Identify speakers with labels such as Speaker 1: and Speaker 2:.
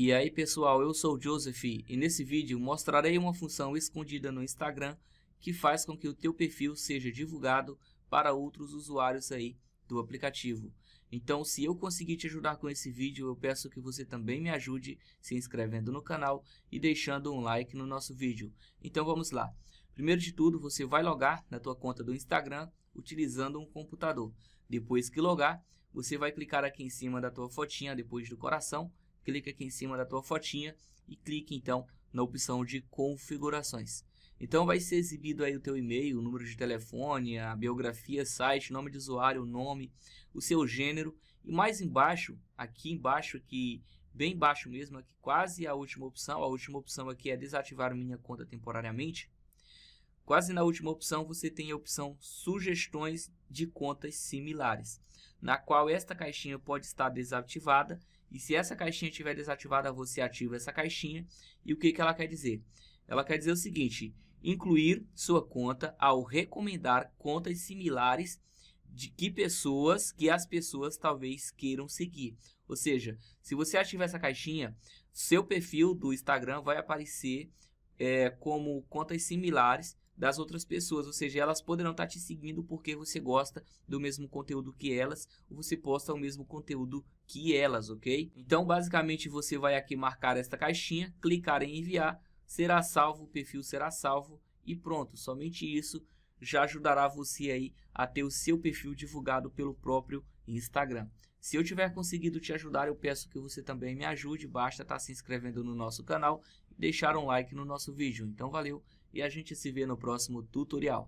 Speaker 1: E aí pessoal, eu sou o Joseph e nesse vídeo mostrarei uma função escondida no Instagram que faz com que o teu perfil seja divulgado para outros usuários aí do aplicativo. Então se eu conseguir te ajudar com esse vídeo, eu peço que você também me ajude se inscrevendo no canal e deixando um like no nosso vídeo. Então vamos lá. Primeiro de tudo, você vai logar na tua conta do Instagram utilizando um computador. Depois que logar, você vai clicar aqui em cima da tua fotinha depois do coração clica aqui em cima da tua fotinha e clique então na opção de configurações. Então vai ser exibido aí o teu e-mail, o número de telefone, a biografia, site, nome de usuário, nome, o seu gênero e mais embaixo, aqui embaixo aqui, bem embaixo mesmo, aqui quase a última opção, a última opção aqui é desativar minha conta temporariamente. Quase na última opção você tem a opção sugestões de contas similares, na qual esta caixinha pode estar desativada e se essa caixinha estiver desativada, você ativa essa caixinha. E o que, que ela quer dizer? Ela quer dizer o seguinte, incluir sua conta ao recomendar contas similares de que pessoas, que as pessoas talvez queiram seguir. Ou seja, se você ativar essa caixinha, seu perfil do Instagram vai aparecer é, como contas similares das outras pessoas, ou seja, elas poderão estar tá te seguindo porque você gosta do mesmo conteúdo que elas, ou você posta o mesmo conteúdo que elas, ok? Então, basicamente, você vai aqui marcar esta caixinha, clicar em enviar, será salvo, o perfil será salvo e pronto, somente isso já ajudará você aí a ter o seu perfil divulgado pelo próprio Instagram. Se eu tiver conseguido te ajudar, eu peço que você também me ajude. Basta estar tá se inscrevendo no nosso canal e deixar um like no nosso vídeo. Então valeu e a gente se vê no próximo tutorial.